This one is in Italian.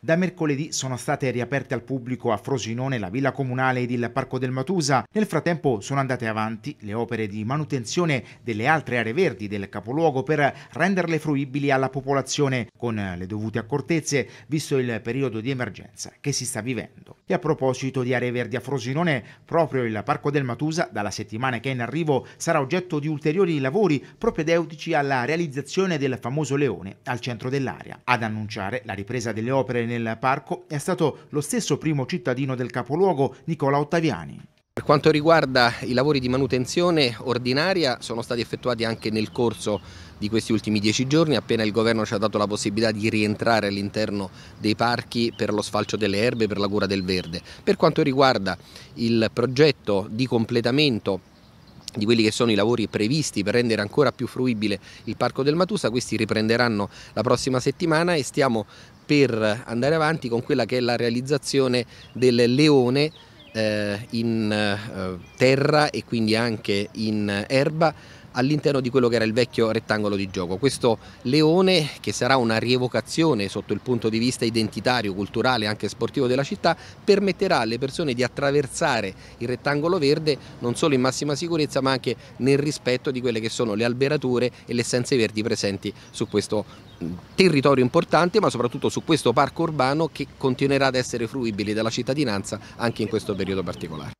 Da mercoledì sono state riaperte al pubblico a Frosinone la villa comunale ed il parco del Matusa. Nel frattempo sono andate avanti le opere di manutenzione delle altre aree verdi del capoluogo per renderle fruibili alla popolazione con le dovute accortezze visto il periodo di emergenza che si sta vivendo. E a proposito di aree verdi a Frosinone, proprio il parco del Matusa dalla settimana che è in arrivo sarà oggetto di ulteriori lavori propedeutici alla realizzazione del famoso leone al centro dell'area. Ad annunciare la ripresa delle opere nel parco è stato lo stesso primo cittadino del capoluogo, Nicola Ottaviani. Per quanto riguarda i lavori di manutenzione ordinaria sono stati effettuati anche nel corso di questi ultimi dieci giorni appena il governo ci ha dato la possibilità di rientrare all'interno dei parchi per lo sfalcio delle erbe, per la cura del verde. Per quanto riguarda il progetto di completamento di quelli che sono i lavori previsti per rendere ancora più fruibile il Parco del Matusa, questi riprenderanno la prossima settimana e stiamo per andare avanti con quella che è la realizzazione del leone eh, in eh, terra e quindi anche in erba all'interno di quello che era il vecchio rettangolo di gioco. Questo leone che sarà una rievocazione sotto il punto di vista identitario, culturale e anche sportivo della città permetterà alle persone di attraversare il rettangolo verde non solo in massima sicurezza ma anche nel rispetto di quelle che sono le alberature e le essenze verdi presenti su questo mm, territorio importante ma soprattutto su questo parco urbano che continuerà ad essere fruibile dalla cittadinanza anche in questo periodo particolare.